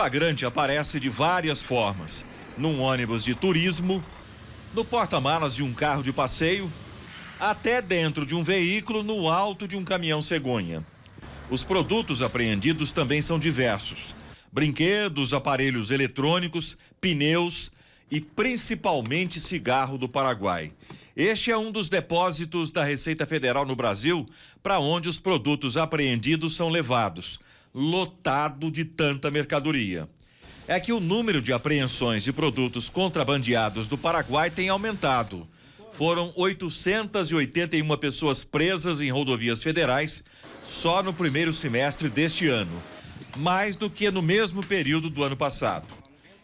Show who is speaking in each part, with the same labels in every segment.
Speaker 1: flagrante aparece de várias formas: num ônibus de turismo, no porta-malas de um carro de passeio, até dentro de um veículo no alto de um caminhão cegonha. Os produtos apreendidos também são diversos: brinquedos, aparelhos eletrônicos, pneus e principalmente cigarro do Paraguai. Este é um dos depósitos da Receita Federal no Brasil para onde os produtos apreendidos são levados lotado de tanta mercadoria. É que o número de apreensões de produtos contrabandeados do Paraguai tem aumentado. Foram 881 pessoas presas em rodovias federais só no primeiro semestre deste ano, mais do que no mesmo período do ano passado.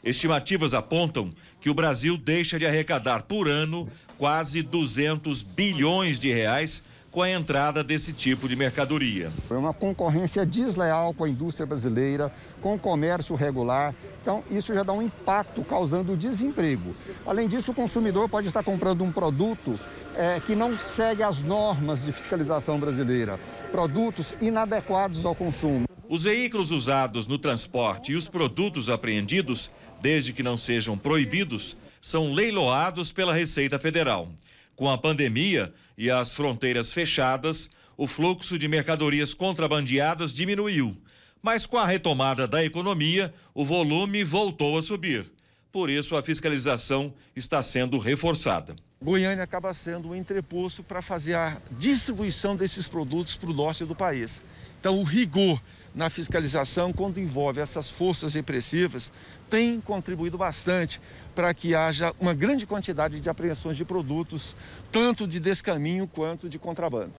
Speaker 1: Estimativas apontam que o Brasil deixa de arrecadar por ano quase 200 bilhões de reais com a entrada desse tipo de mercadoria.
Speaker 2: É uma concorrência desleal com a indústria brasileira, com o comércio regular. Então, isso já dá um impacto, causando desemprego. Além disso, o consumidor pode estar comprando um produto é, que não segue as normas de fiscalização brasileira, produtos inadequados ao consumo.
Speaker 1: Os veículos usados no transporte e os produtos apreendidos, desde que não sejam proibidos, são leiloados pela Receita Federal. Com a pandemia e as fronteiras fechadas, o fluxo de mercadorias contrabandeadas diminuiu. Mas com a retomada da economia, o volume voltou a subir. Por isso, a fiscalização está sendo reforçada.
Speaker 3: Goiânia acaba sendo um entreposto para fazer a distribuição desses produtos para o norte do país. Então, o rigor na fiscalização, quando envolve essas forças repressivas, tem contribuído bastante para que haja uma grande quantidade de apreensões de produtos, tanto de descaminho quanto de contrabando.